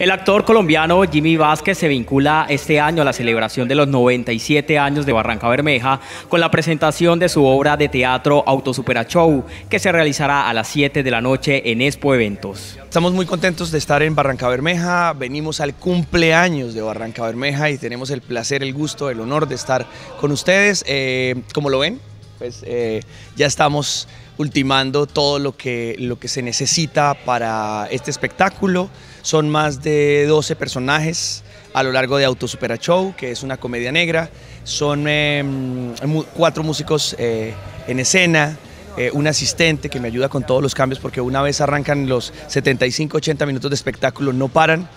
El actor colombiano Jimmy Vázquez se vincula este año a la celebración de los 97 años de Barranca Bermeja con la presentación de su obra de teatro Autosupera Show, que se realizará a las 7 de la noche en Expo Eventos. Estamos muy contentos de estar en Barranca Bermeja, venimos al cumpleaños de Barranca Bermeja y tenemos el placer, el gusto, el honor de estar con ustedes. Eh, ¿Cómo como lo ven, pues eh, ya estamos ultimando todo lo que, lo que se necesita para este espectáculo. Son más de 12 personajes a lo largo de Autosupera Show, que es una comedia negra. Son em, cuatro músicos eh, en escena, eh, un asistente que me ayuda con todos los cambios porque una vez arrancan los 75, 80 minutos de espectáculo no paran.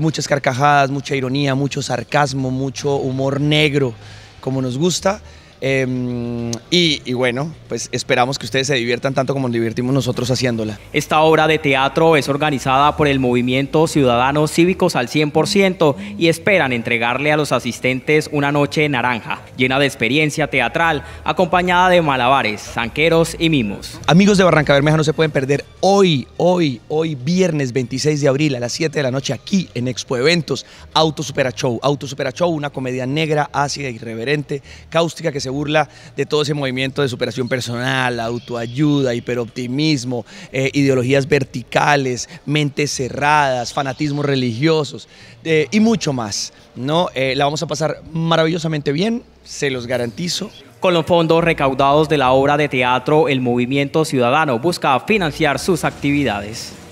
muchas carcajadas, mucha ironía, mucho sarcasmo, mucho humor negro como nos gusta. Em, y, y, bueno, pues esperamos que ustedes se diviertan tanto como nos divertimos nosotros haciéndola. Esta obra de teatro es organizada por el movimiento Ciudadanos Cívicos al 100% y esperan entregarle a los asistentes una noche naranja llena de experiencia teatral, acompañada de malabares, zanqueros y mimos. Amigos de Barranca Bermeja, no se pueden perder hoy, hoy, hoy, viernes 26 de abril a las 7 de la noche aquí en Expo Eventos, Auto Supera Show. Auto Supera Show, una comedia negra, ácida, irreverente, cáustica que se burla de todo ese movimiento de superación personal, autoayuda, hiperoptimismo, eh, ideologías verticales, mentes cerradas, fanatismos religiosos eh, y mucho más. ¿no? Eh, la vamos a pasar maravillosamente bien se los garantizo. Con los fondos recaudados de la obra de teatro El Movimiento Ciudadano busca financiar sus actividades.